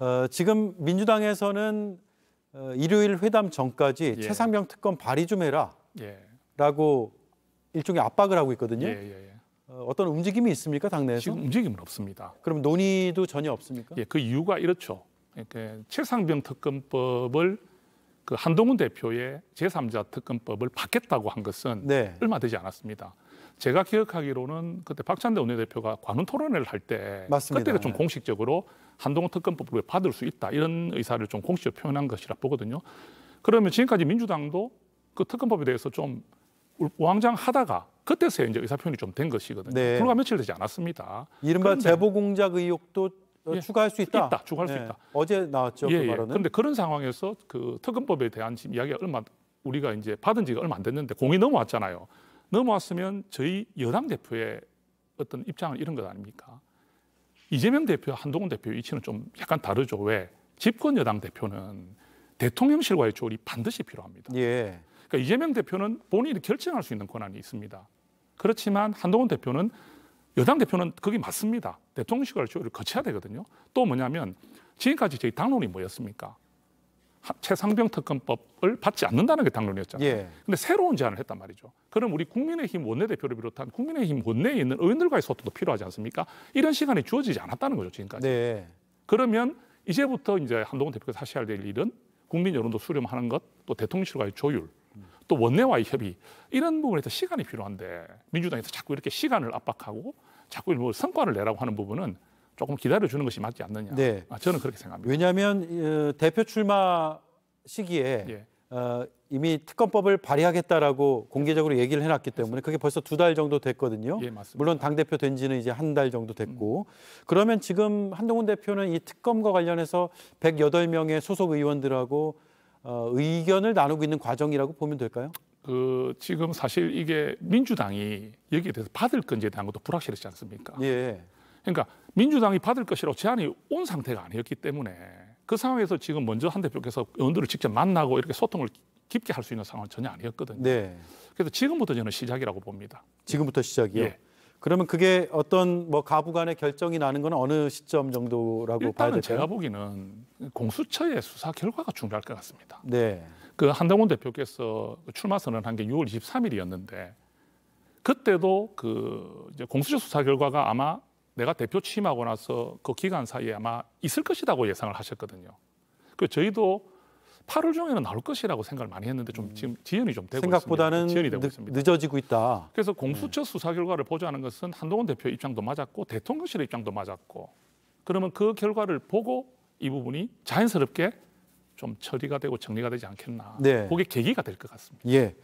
어, 지금 민주당에서는 어, 일요일 회담 전까지 예. 최상병 특검 발의 좀 해라라고 예. 일종의 압박을 하고 있거든요. 예, 예, 예, 어, 어떤 움직임이 있습니까 당내에서? 지금 움직임은 없습니다. 그럼 논의도 전혀 없습니까? 예, 그 이유가 이렇죠. 그러니까 최상병 특검법을 그 한동훈 대표의 제3자 특검법을 받겠다고 한 것은 네. 얼마 되지 않았습니다. 제가 기억하기로는 그때 박찬대 원내대표가 관훈 토론회를 할 때 그때가 좀 네. 공식적으로 한동훈 특검법으로 받을 수 있다 이런 의사를 좀 공식적으로 표현한 것이라 보거든요. 그러면 지금까지 민주당도 그 특검법에 대해서 좀 우왕장 하다가 그때서야 이제 의사 표현이 좀 된 것이거든요. 네. 불과 며칠 되지 않았습니다. 이른바 제보 공작 의혹도 어, 예, 추가할 수 있다. 있다 추가할 예, 수 네. 있다. 어제 나왔죠. 그 예, 그발은 예. 그런데 그런 상황에서 그 특검법에 대한 지금 이야기가 얼마 우리가 이제 받은 지가 얼마 안 됐는데 공이 넘어왔잖아요. 넘어왔으면 저희 여당 대표의 어떤 입장을 잃은 것 아닙니까? 이재명 대표, 한동훈 대표 위치는 좀 약간 다르죠. 왜? 집권 여당 대표는 대통령실과의 조율이 반드시 필요합니다. 예. 그러니까 이재명 대표는 본인이 결정할 수 있는 권한이 있습니다. 그렇지만 한동훈 대표는 여당 대표는 그게 맞습니다. 대통령실과의 조율을 거쳐야 되거든요. 또 뭐냐면 지금까지 저희 당론이 뭐였습니까? 최상병 특검법을 받지 않는다는 게 당론이었잖아요. 그런데 예. 새로운 제안을 했단 말이죠. 그럼 우리 국민의힘 원내대표를 비롯한 국민의힘 원내에 있는 의원들과의 소통도 필요하지 않습니까? 이런 시간이 주어지지 않았다는 거죠, 지금까지. 네. 그러면 이제부터 이제 한동훈 대표가 사실 될 일은 국민 여론도 수렴하는 것, 또 대통령실과의 조율, 또 원내와의 협의 이런 부분에서 시간이 필요한데 민주당에서 자꾸 이렇게 시간을 압박하고 자꾸 뭐 성과를 내라고 하는 부분은 조금 기다려주는 것이 맞지 않느냐. 네. 아, 저는 그렇게 생각합니다. 왜냐하면 어, 대표 출마 시기에 예. 어, 이미 특검법을 발의하겠다라고 공개적으로 얘기를 해놨기 때문에 그게 벌써 두 달 정도 됐거든요. 예, 맞습니다. 물론 당 대표 된 지는 이제 한 달 정도 됐고 음. 그러면 지금 한동훈 대표는 이 특검과 관련해서 108명의 소속 의원들하고 어, 의견을 나누고 있는 과정이라고 보면 될까요? 그 지금 사실 이게 민주당이 여기에 대해서 받을 건지에 대한 것도 불확실하지 않습니까? 예. 그러니까 민주당이 받을 것이라고 제안이 온 상태가 아니었기 때문에 그 상황에서 지금 먼저 한 대표께서 의원들을 직접 만나고 이렇게 소통을 깊게 할 수 있는 상황은 전혀 아니었거든요. 네. 그래서 지금부터 저는 시작이라고 봅니다. 지금부터 시작이요? 예. 그러면 그게 어떤 뭐 가부 간의 결정이 나는 건 어느 시점 정도라고 봐야 될까요? 제가 보기는 공수처의 수사 결과가 중요할 것 같습니다. 네. 그 한동훈 대표께서 출마 선언한 게 6월 23일이었는데 그때도 그 공수처 수사 결과가 아마 내가 대표 취임하고 나서 그 기간 사이에 아마 있을 것이라고 예상을 하셨거든요. 그 저희도 8월 중에는 나올 것이라고 생각을 많이 했는데 좀 음. 지금 지연이 좀 되고 생각보다는 있습니다. 지연이 되고 늦, 있습니다. 늦어지고 있다. 그래서 음. 공수처 수사 결과를 보자는 것은 한동훈 대표 입장도 맞았고 대통령실의 입장도 맞았고 그러면 그 결과를 보고 이 부분이 자연스럽게 좀 처리가 되고 정리가 되지 않겠나. 네. 그게 계기가 될 것 같습니다. 예.